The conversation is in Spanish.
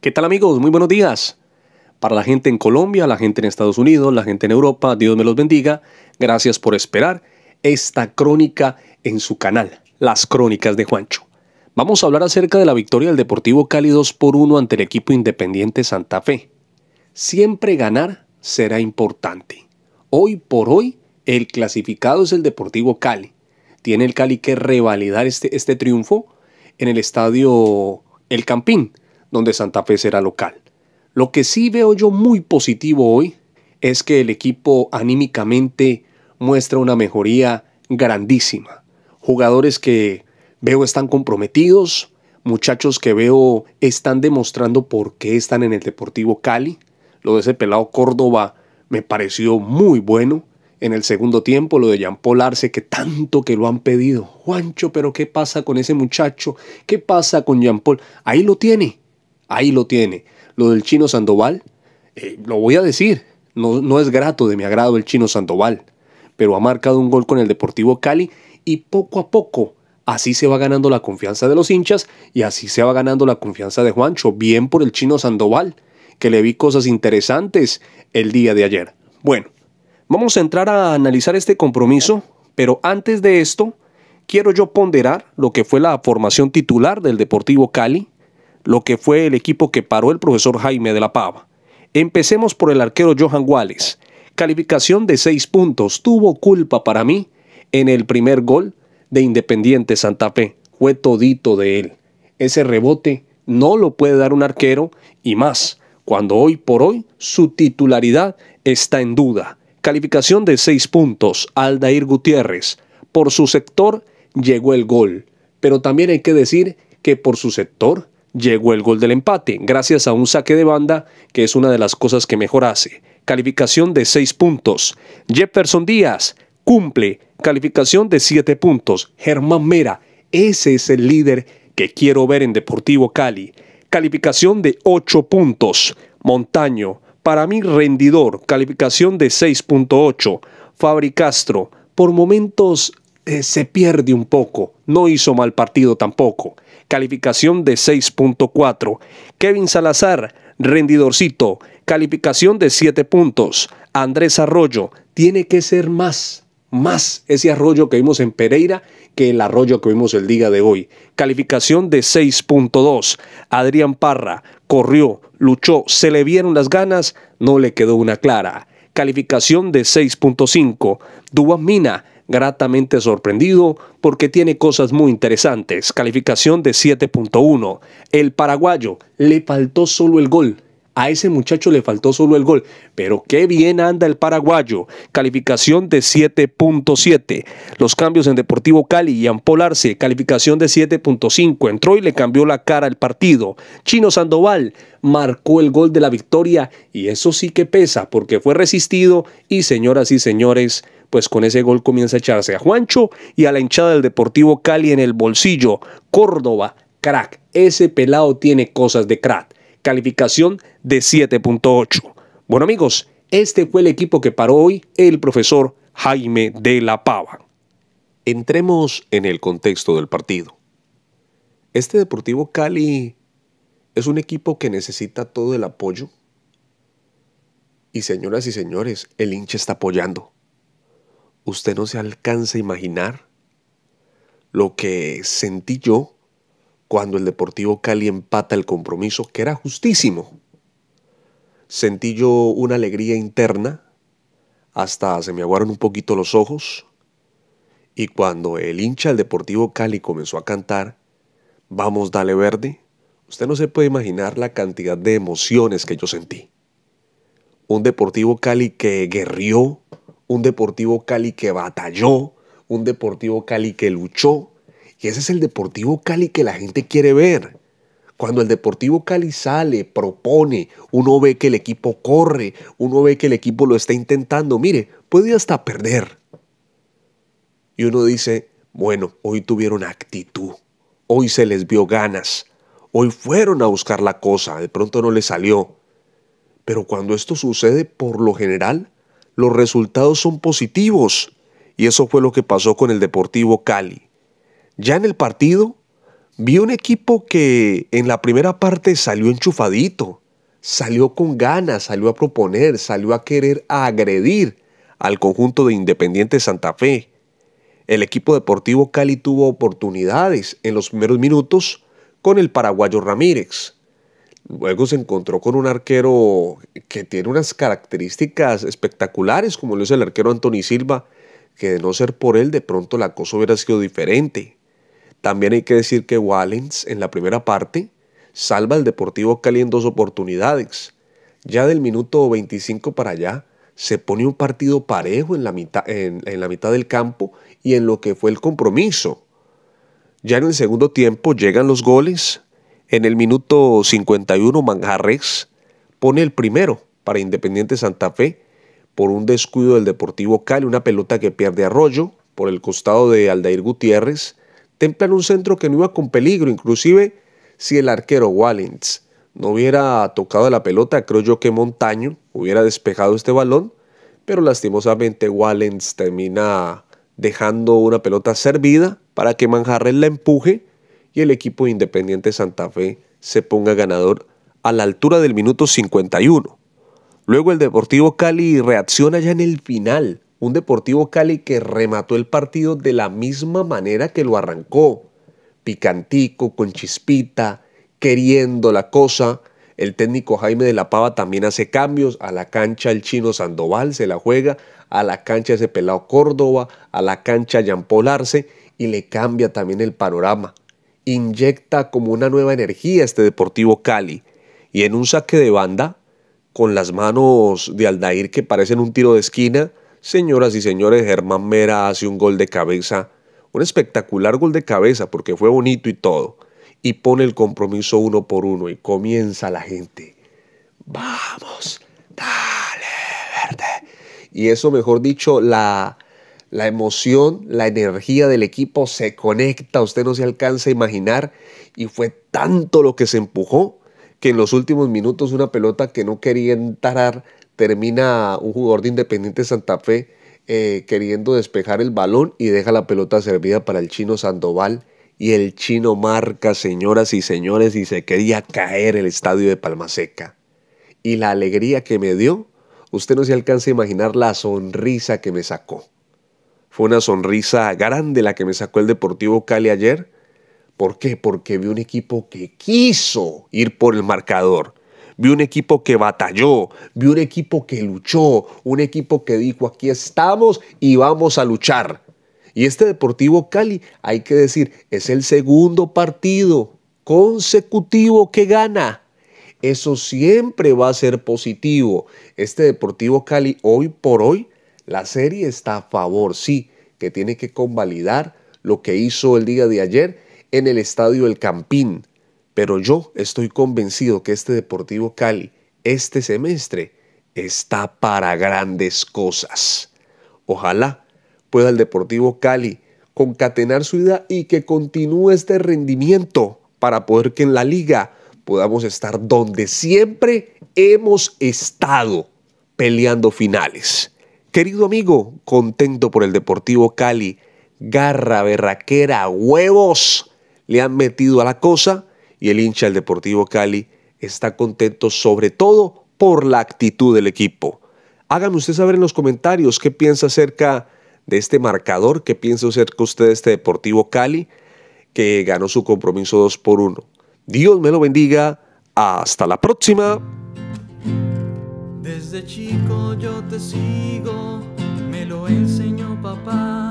¿Qué tal amigos? Muy buenos días. Para la gente en Colombia, la gente en Estados Unidos, la gente en Europa, Dios me los bendiga. Gracias por esperar esta crónica en su canal, Las Crónicas de Juancho. Vamos a hablar acerca de la victoria del Deportivo Cali 2 por 1 ante el equipo independiente Santa Fe. Siempre ganar será importante. Hoy por hoy, el clasificado es el Deportivo Cali. Tiene el Cali que revalidar este, este triunfo en el estadio El Campín donde Santa Fe será local. Lo que sí veo yo muy positivo hoy es que el equipo anímicamente muestra una mejoría grandísima. Jugadores que veo están comprometidos, muchachos que veo están demostrando por qué están en el Deportivo Cali. Lo de ese pelado Córdoba me pareció muy bueno. En el segundo tiempo, lo de Jean Paul Arce, que tanto que lo han pedido. Juancho, pero ¿qué pasa con ese muchacho? ¿Qué pasa con Jean Paul? Ahí lo tiene. Ahí lo tiene. Lo del chino Sandoval, eh, lo voy a decir, no, no es grato de mi agrado el chino Sandoval, pero ha marcado un gol con el Deportivo Cali y poco a poco Así se va ganando la confianza de los hinchas y así se va ganando la confianza de Juancho, bien por el chino Sandoval, que le vi cosas interesantes el día de ayer. Bueno, vamos a entrar a analizar este compromiso, pero antes de esto, quiero yo ponderar lo que fue la formación titular del Deportivo Cali, lo que fue el equipo que paró el profesor Jaime de la Pava. Empecemos por el arquero Johan Wallace. Calificación de seis puntos. Tuvo culpa para mí en el primer gol de Independiente Santa Fe. Fue todito de él. Ese rebote no lo puede dar un arquero y más cuando hoy por hoy su titularidad está en duda. Calificación de seis puntos. Aldair Gutiérrez. Por su sector llegó el gol. Pero también hay que decir que por su sector llegó el gol del empate, gracias a un saque de banda, que es una de las cosas que mejor hace. Calificación de 6 puntos. Jefferson Díaz cumple. Calificación de 7 puntos. Germán Mera, ese es el líder que quiero ver en Deportivo Cali. Calificación de 8 puntos. Montaño, para mí rendidor. Calificación de 6.8. Fabri por momentos eh, se pierde un poco. No hizo mal partido tampoco. Calificación de 6.4. Kevin Salazar, rendidorcito. Calificación de 7 puntos. Andrés Arroyo, tiene que ser más más ese arroyo que vimos en Pereira que el arroyo que vimos el día de hoy. Calificación de 6.2. Adrián Parra corrió, luchó, se le vieron las ganas, no le quedó una clara calificación de 6.5. Duan Mina, gratamente sorprendido porque tiene cosas muy interesantes, calificación de 7.1. El paraguayo le faltó solo el gol a ese muchacho le faltó solo el gol, pero qué bien anda el paraguayo. Calificación de 7.7. Los cambios en Deportivo Cali y Ampolarse, calificación de 7.5. Entró y le cambió la cara al partido. Chino Sandoval marcó el gol de la victoria y eso sí que pesa porque fue resistido y señoras y señores, pues con ese gol comienza a echarse a Juancho y a la hinchada del Deportivo Cali en el bolsillo. Córdoba, crack, ese pelado tiene cosas de crack calificación de 7.8. Bueno amigos, este fue el equipo que paró hoy el profesor Jaime de la Pava. Entremos en el contexto del partido. Este Deportivo Cali es un equipo que necesita todo el apoyo. Y señoras y señores, el hincha está apoyando. Usted no se alcanza a imaginar lo que sentí yo cuando el Deportivo Cali empata el compromiso, que era justísimo. Sentí yo una alegría interna, hasta se me aguaron un poquito los ojos, y cuando el hincha del Deportivo Cali comenzó a cantar, Vamos, dale verde, usted no se puede imaginar la cantidad de emociones que yo sentí. Un Deportivo Cali que guerrió, un Deportivo Cali que batalló, un Deportivo Cali que luchó, y ese es el Deportivo Cali que la gente quiere ver. Cuando el Deportivo Cali sale, propone, uno ve que el equipo corre, uno ve que el equipo lo está intentando, mire, puede hasta perder. Y uno dice, bueno, hoy tuvieron actitud, hoy se les vio ganas, hoy fueron a buscar la cosa, de pronto no les salió. Pero cuando esto sucede, por lo general, los resultados son positivos. Y eso fue lo que pasó con el Deportivo Cali. Ya en el partido, vi un equipo que en la primera parte salió enchufadito, salió con ganas, salió a proponer, salió a querer agredir al conjunto de Independiente Santa Fe. El equipo deportivo Cali tuvo oportunidades en los primeros minutos con el paraguayo Ramírez. Luego se encontró con un arquero que tiene unas características espectaculares, como lo es el arquero Anthony Silva, que de no ser por él, de pronto la cosa hubiera sido diferente. También hay que decir que Wallens en la primera parte salva al Deportivo Cali en dos oportunidades. Ya del minuto 25 para allá se pone un partido parejo en la mitad, del campo y en lo que fue el compromiso. Ya en el segundo tiempo llegan los goles. En el minuto 51 Manjarres pone el primero para Independiente Santa Fe por un descuido del Deportivo Cali, una pelota que pierde Arroyo por el costado de Aldair Gutiérrez templan un centro que no iba con peligro, inclusive si el arquero Wallens no hubiera tocado la pelota, creo yo que Montaño hubiera despejado este balón, pero lastimosamente Wallens termina dejando una pelota servida para que Manjarres la empuje y el equipo Independiente Santa Fe se ponga ganador a la altura del minuto 51. Luego el Deportivo Cali reacciona ya en el final un Deportivo Cali que remató el partido de la misma manera que lo arrancó. Picantico, con chispita, queriendo la cosa. El técnico Jaime de la Pava también hace cambios. A la cancha el chino Sandoval se la juega. A la cancha ese pelado Córdoba. A la cancha Jean Paul Y le cambia también el panorama. Inyecta como una nueva energía este Deportivo Cali. Y en un saque de banda, con las manos de Aldair que parecen un tiro de esquina, Señoras y señores, Germán Mera hace un gol de cabeza, un espectacular gol de cabeza porque fue bonito y todo, y pone el compromiso uno por uno y comienza la gente. Vamos, dale, verde. Y eso, mejor dicho, la, la emoción, la energía del equipo se conecta, usted no se alcanza a imaginar, y fue tanto lo que se empujó que en los últimos minutos una pelota que no quería entrar termina un jugador de Independiente Santa Fe eh, queriendo despejar el balón y deja la pelota servida para el chino Sandoval. Y el chino marca, señoras y señores, y se quería caer el estadio de Palmaseca. Y la alegría que me dio, usted no se alcanza a imaginar la sonrisa que me sacó. Fue una sonrisa grande la que me sacó el Deportivo Cali ayer. ¿Por qué? Porque vi un equipo que quiso ir por el marcador vi un equipo que batalló, vi un equipo que luchó, un equipo que dijo, aquí estamos y vamos a luchar. Y este Deportivo Cali, hay que decir, es el segundo partido consecutivo que gana. Eso siempre va a ser positivo. Este Deportivo Cali, hoy por hoy, la serie está a favor, sí, que tiene que convalidar lo que hizo el día de ayer en el Estadio El Campín. Pero yo estoy convencido que este Deportivo Cali, este semestre, está para grandes cosas. Ojalá pueda el Deportivo Cali concatenar su vida y que continúe este rendimiento para poder que en la liga podamos estar donde siempre hemos estado peleando finales. Querido amigo, contento por el Deportivo Cali, garra, berraquera, huevos le han metido a la cosa y el hincha del Deportivo Cali está contento sobre todo por la actitud del equipo. Hágame usted saber en los comentarios qué piensa acerca de este marcador, qué piensa acerca usted de este Deportivo Cali que ganó su compromiso 2 por 1. Dios me lo bendiga. Hasta la próxima. Desde chico yo te sigo, me lo enseñó papá.